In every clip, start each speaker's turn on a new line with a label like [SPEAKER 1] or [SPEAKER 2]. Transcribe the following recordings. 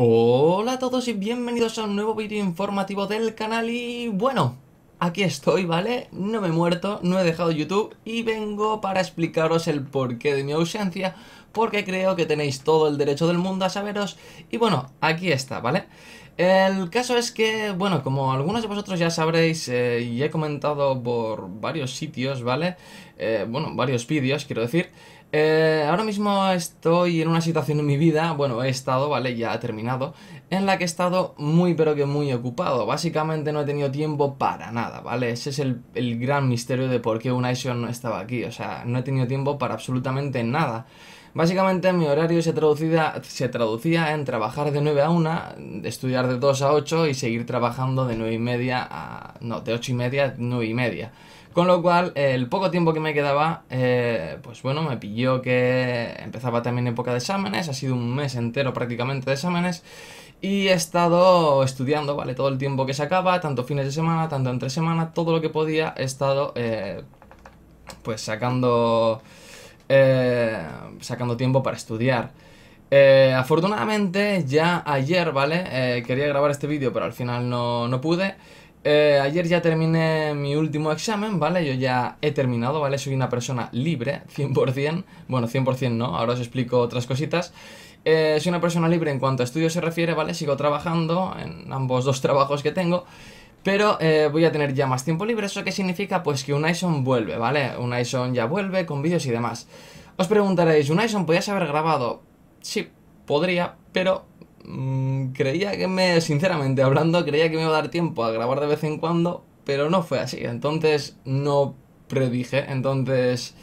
[SPEAKER 1] Hola a todos y bienvenidos a un nuevo vídeo informativo del canal y bueno, aquí estoy, ¿vale? No me he muerto, no he dejado YouTube y vengo para explicaros el porqué de mi ausencia porque creo que tenéis todo el derecho del mundo a saberos y bueno, aquí está, ¿vale? El caso es que, bueno, como algunos de vosotros ya sabréis eh, y he comentado por varios sitios, ¿vale? Eh, bueno, varios vídeos, quiero decir... Eh, ahora mismo estoy en una situación en mi vida, bueno, he estado, ¿vale? Ya ha terminado, en la que he estado muy pero que muy ocupado. Básicamente no he tenido tiempo para nada, ¿vale? Ese es el, gran misterio de por qué Unison no estaba aquí. O sea, no he tenido tiempo para absolutamente nada. Básicamente mi horario se traducía, se traducía en trabajar de 9 a 1, estudiar de 2 a 8 y seguir trabajando de 9 y media a... no, de 8 y media a 9 y media. Con lo cual, el poco tiempo que me quedaba, eh, pues bueno, me pilló que empezaba también época de exámenes, ha sido un mes entero prácticamente de exámenes, y he estado estudiando, ¿vale? Todo el tiempo que sacaba, tanto fines de semana, tanto entre semana, todo lo que podía, he estado, eh, pues sacando... Eh, sacando tiempo para estudiar. Eh, afortunadamente ya ayer, ¿vale? Eh, quería grabar este vídeo pero al final no, pude. ayer ya terminé mi último examen, ¿vale? Yo ya he terminado, ¿vale? Soy una persona libre, 100%. Bueno, 100% no, ahora os explico otras cositas. soy una persona libre en cuanto a estudios se refiere, ¿vale? Sigo trabajando en ambos dos trabajos que tengo. Pero eh, voy a tener ya más tiempo libre, ¿eso qué significa? Pues que Unison vuelve, ¿vale? Unison ya vuelve con vídeos y demás. Os preguntaréis, ¿Unison podías haber grabado? Sí, podría, pero mm, creía que me, sinceramente hablando, creía que me iba a dar tiempo a grabar de vez en cuando, pero no fue así. Entonces no predije, entonces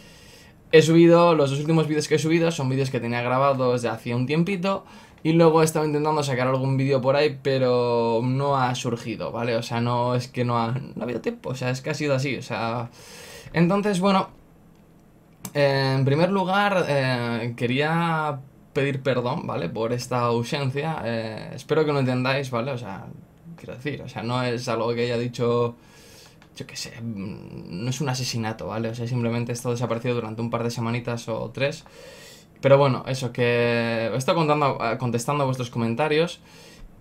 [SPEAKER 1] he subido, los dos últimos vídeos que he subido son vídeos que tenía grabados de hacía un tiempito y luego he estado intentando sacar algún vídeo por ahí, pero no ha surgido, ¿vale? O sea, no es que no ha, habido tiempo, o sea, es que ha sido así, o sea... Entonces, bueno, eh, en primer lugar, eh, quería pedir perdón, ¿vale? Por esta ausencia. Eh, espero que lo entendáis, ¿vale? O sea, quiero decir, o sea, no es algo que haya dicho, yo qué sé, mm, no es un asesinato, ¿vale? O sea, simplemente esto estado desaparecido durante un par de semanitas o tres. Pero bueno, eso, que estoy contando, eh, contestando a vuestros comentarios.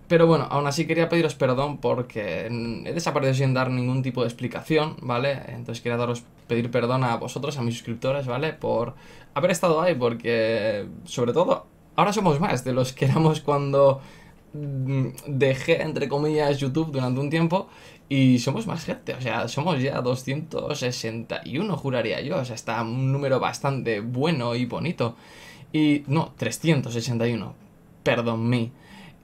[SPEAKER 1] Pero bueno, aún así quería pediros perdón porque he desaparecido sin dar ningún tipo de explicación, ¿vale? Entonces quería daros pedir perdón a vosotros, a mis suscriptores, ¿vale? Por haber estado ahí, porque sobre todo ahora somos más de los que éramos cuando mm, dejé, entre comillas, YouTube durante un tiempo y somos más gente, o sea, somos ya 261, juraría yo, o sea, está un número bastante bueno y bonito. Y no, 361 perdón mí.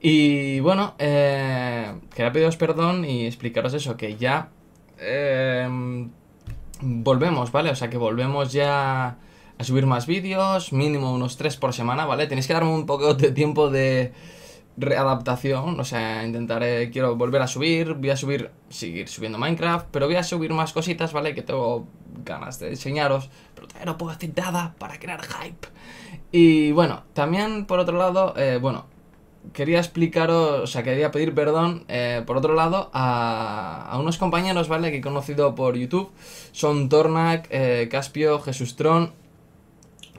[SPEAKER 1] Y bueno, eh, quería pediros perdón y explicaros eso, que ya em, volvemos, ¿vale? O sea que volvemos ya a subir más vídeos, mínimo unos 3 por semana, ¿vale? Tenéis que darme un poco de tiempo de readaptación, o sea, intentaré, quiero volver a subir, voy a subir, seguir subiendo Minecraft, pero voy a subir más cositas, ¿vale? Que tengo ganas de enseñaros, pero todavía no puedo decir nada para crear hype. Y bueno, también por otro lado, eh, bueno, quería explicaros, o sea, quería pedir perdón, eh, por otro lado, a, unos compañeros, ¿vale? Que he conocido por YouTube. Son Tornak, eh, Caspio, Jesús Tron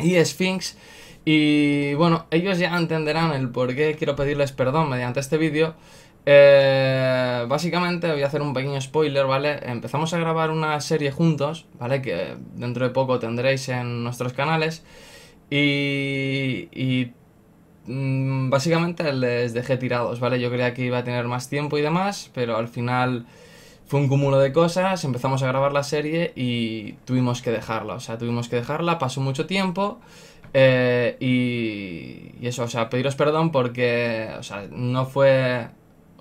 [SPEAKER 1] y Sphinx. Y bueno, ellos ya entenderán el por qué quiero pedirles perdón mediante este vídeo. básicamente voy a hacer un pequeño spoiler, ¿vale? Empezamos a grabar una serie juntos, ¿vale? Que dentro de poco tendréis en nuestros canales. Y, y mm, básicamente les dejé tirados, ¿vale? Yo creía que iba a tener más tiempo y demás, pero al final fue un cúmulo de cosas, empezamos a grabar la serie y tuvimos que dejarla, o sea, tuvimos que dejarla, pasó mucho tiempo. Eh, y, y, eso, o sea, pediros perdón porque, o sea, no fue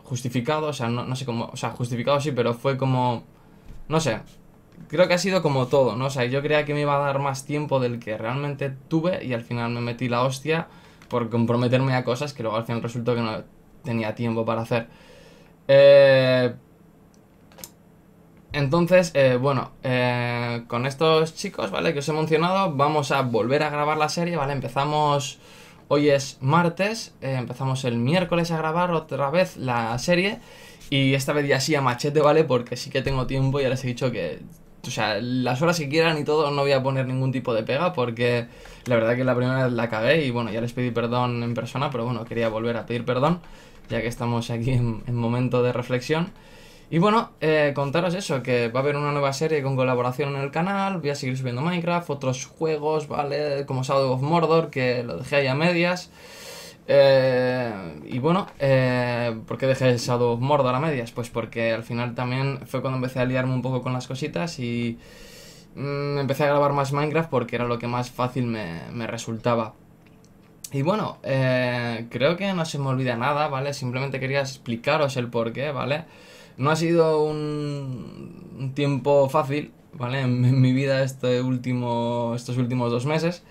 [SPEAKER 1] justificado, o sea, no, no sé cómo, o sea, justificado sí, pero fue como, no sé, creo que ha sido como todo, ¿no? O sea, yo creía que me iba a dar más tiempo del que realmente tuve y al final me metí la hostia por comprometerme a cosas que luego al final resultó que no tenía tiempo para hacer. Eh, entonces, eh, bueno, eh, con estos chicos, ¿vale? Que os he mencionado, vamos a volver a grabar la serie, ¿vale? Empezamos, hoy es martes, empezamos el miércoles a grabar otra vez la serie. Y esta vez ya sí a machete, ¿vale? Porque sí que tengo tiempo y ya les he dicho que o sea, las horas que quieran y todo, no voy a poner ningún tipo de pega porque la verdad que la primera vez la cagué y bueno, ya les pedí perdón en persona, pero bueno, quería volver a pedir perdón ya que estamos aquí en, momento de reflexión. Y bueno, eh, contaros eso, que va a haber una nueva serie con colaboración en el canal, voy a seguir subiendo Minecraft, otros juegos, ¿vale? Como Shadow of Mordor, que lo dejé ahí a medias. Eh, y bueno, eh, ¿por qué dejé el Shadow of Mordor a medias? Pues porque al final también fue cuando empecé a liarme un poco con las cositas y mm, empecé a grabar más Minecraft porque era lo que más fácil me, resultaba. Y bueno, eh, creo que no se me olvida nada, ¿vale? Simplemente quería explicaros el por qué, ¿vale? No ha sido un, tiempo fácil, ¿vale? En, mi vida este último, estos últimos dos meses,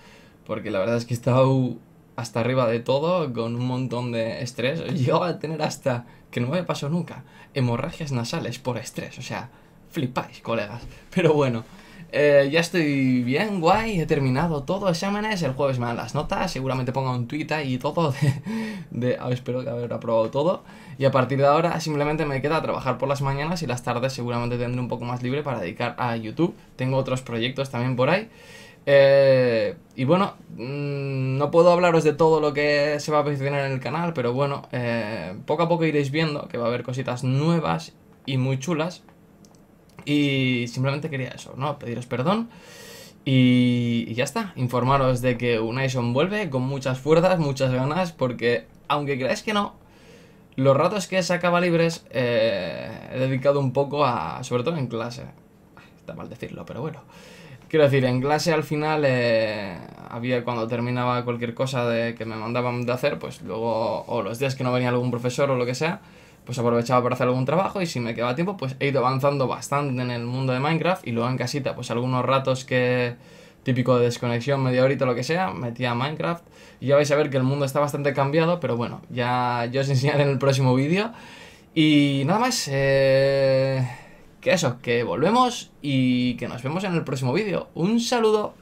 [SPEAKER 1] porque la verdad es que he estado hasta arriba de todo, con un montón de estrés. Yo a tener hasta, que no me pasó nunca, hemorragias nasales por estrés. O sea, flipáis, colegas. Pero bueno, eh, ya estoy bien, guay. He terminado todo exámenes. El jueves me dan las notas. Seguramente ponga un tweet y todo. De, de espero que haber aprobado todo. Y a partir de ahora simplemente me queda trabajar por las mañanas y las tardes seguramente tendré un poco más libre para dedicar a YouTube. Tengo otros proyectos también por ahí. Eh, y bueno, mm, no puedo hablaros de todo lo que se va a posicionar en el canal, pero bueno, eh, poco a poco iréis viendo que va a haber cositas nuevas y muy chulas. Y simplemente quería eso, ¿no? Pediros perdón. Y, ya está, informaros de que Unison vuelve con muchas fuerzas, muchas ganas, porque aunque creáis que no, los ratos que sacaba libres eh, he dedicado un poco a, sobre todo en clase. está mal decirlo, pero bueno. Quiero decir, en clase al final eh, había cuando terminaba cualquier cosa de, que me mandaban de hacer, pues luego, o los días que no venía algún profesor o lo que sea, pues aprovechaba para hacer algún trabajo y si me quedaba tiempo, pues he ido avanzando bastante en el mundo de Minecraft y luego en casita, pues algunos ratos que típico de desconexión, media horita, lo que sea, metía a Minecraft y ya vais a ver que el mundo está bastante cambiado, pero bueno, ya, yo os enseñaré en el próximo vídeo. Y nada más, eh que eso, que volvemos y que nos vemos en el próximo vídeo. Un saludo.